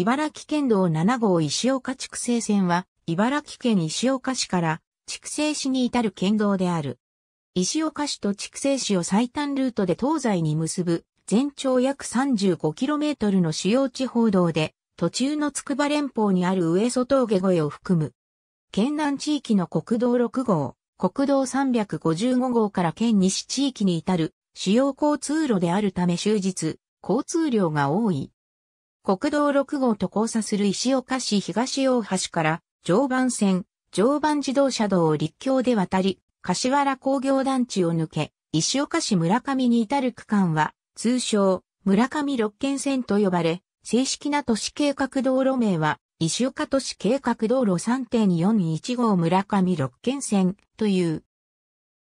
茨城県道7号石岡畜西線は、茨城県石岡市から筑西市に至る県道である。石岡市と筑西市を最短ルートで東西に結ぶ、全長約 35km の主要地方道で、途中の筑波連峰にある上祖峠越えを含む。県南地域の国道6号、国道355号から県西地域に至る主要交通路であるため終日、交通量が多い。国道6号と交差する石岡市東大橋から常磐線、常磐自動車道を立橋で渡り、柏原工業団地を抜け、石岡市村上に至る区間は、通称、村上六県線と呼ばれ、正式な都市計画道路名は、石岡都市計画道路3 4 1号村上六県線という。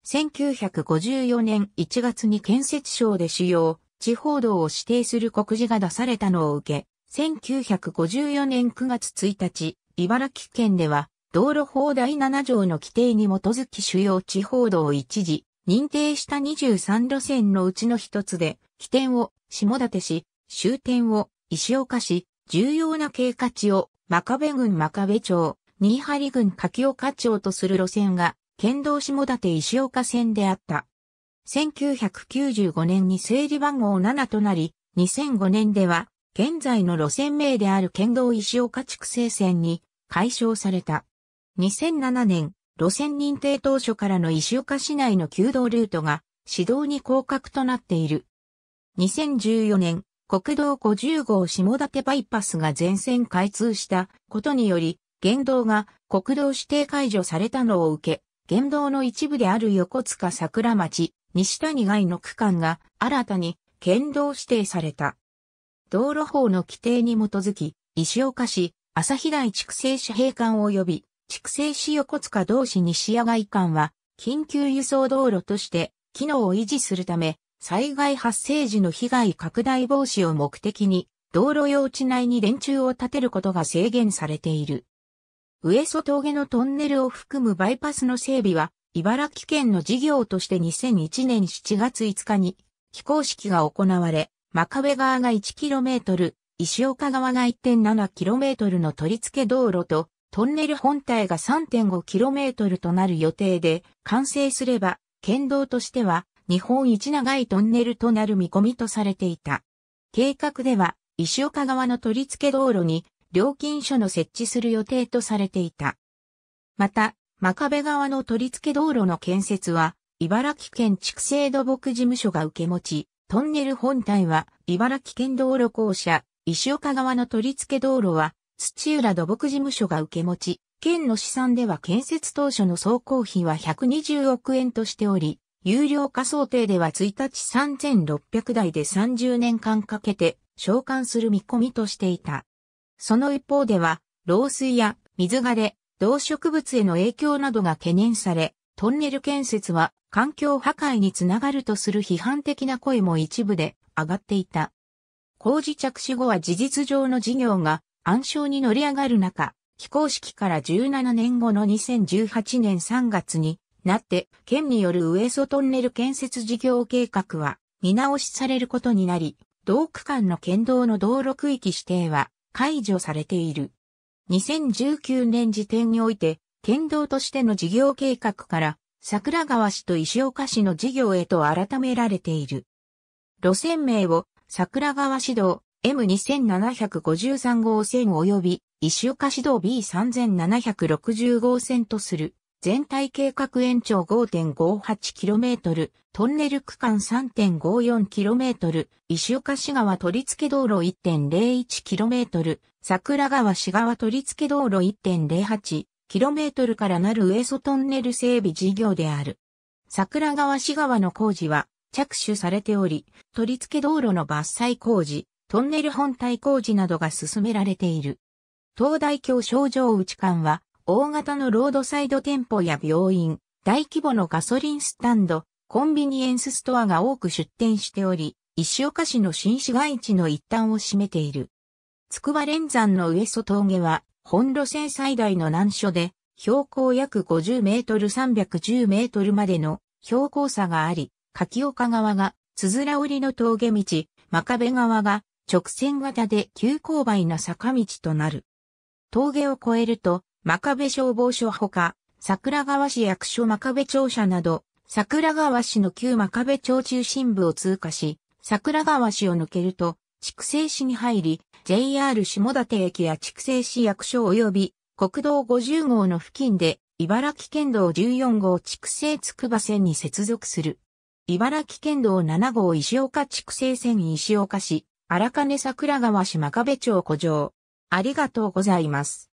1954年1月に建設省で使用、地方道を指定する告示が出されたのを受け、1954年9月1日、茨城県では、道路法第7条の規定に基づき主要地方道を一時、認定した23路線のうちの一つで、起点を下立し、終点を石岡市、重要な経過地を真壁郡真壁町、新張郡柿岡町とする路線が、県道下立石岡線であった。1995年に整理番号7となり、2005年では、現在の路線名である県道石岡地区線に解消された。2007年、路線認定当初からの石岡市内の旧道ルートが、市道に降格となっている。2014年、国道50号下館バイパスが全線開通したことにより、原道が国道指定解除されたのを受け、原道の一部である横塚桜町、西谷外の区間が新たに県道指定された。道路法の規定に基づき、石岡市、朝日台畜西市閉館及び、畜西市横塚同市西谷外間は、緊急輸送道路として、機能を維持するため、災害発生時の被害拡大防止を目的に、道路用地内に電柱を建てることが制限されている。上曽峠のトンネルを含むバイパスの整備は、茨城県の事業として2001年7月5日に非公式が行われ、真壁側が 1km、石岡側が 1.7km の取り付け道路と、トンネル本体が 3.5km となる予定で、完成すれば、県道としては、日本一長いトンネルとなる見込みとされていた。計画では、石岡側の取り付け道路に、料金所の設置する予定とされていた。また、真壁側の取り付け道路の建設は、茨城県畜生土木事務所が受け持ち、トンネル本体は、茨城県道路公社、石岡側の取り付け道路は、土浦土木事務所が受け持ち、県の試算では建設当初の総工費は120億円としており、有料化想定では1日3600台で30年間かけて、償還する見込みとしていた。その一方では、漏水や水がれ、動植物への影響などが懸念され、トンネル建設は環境破壊につながるとする批判的な声も一部で上がっていた。工事着手後は事実上の事業が暗礁に乗り上がる中、非公式から17年後の2018年3月になって県による上曽トンネル建設事業計画は見直しされることになり、同区間の県道の道路区域指定は解除されている。2019年時点において、県道としての事業計画から、桜川市と石岡市の事業へと改められている。路線名を桜川市道 M2753 号線及び石岡市道 B3760 号線とする。全体計画延長 5.58km、トンネル区間 3.54km、石岡市川取付道路 1.01km、桜川市川取付道路 1.08km からなる上エトンネル整備事業である。桜川市川の工事は着手されており、取付道路の伐採工事、トンネル本体工事などが進められている。東大橋商場内間は、大型のロードサイド店舗や病院、大規模のガソリンスタンド、コンビニエンスストアが多く出店しており、石岡市の新市街地の一端を占めている。筑波連山の上曽峠は、本路線最大の難所で、標高約50メートル310メートルまでの標高差があり、柿岡側が、つづら折りの峠道、真壁側が、直線型で急勾配な坂道となる。峠を越えると、真壁消防署ほか、桜川市役所真壁庁舎など、桜川市の旧真壁町中心部を通過し、桜川市を抜けると、筑西市に入り、JR 下立駅や筑西市役所及び国道50号の付近で、茨城県道14号筑西筑波線に接続する。茨城県道7号石岡筑西線石岡市、荒金桜川市真壁町古城。ありがとうございます。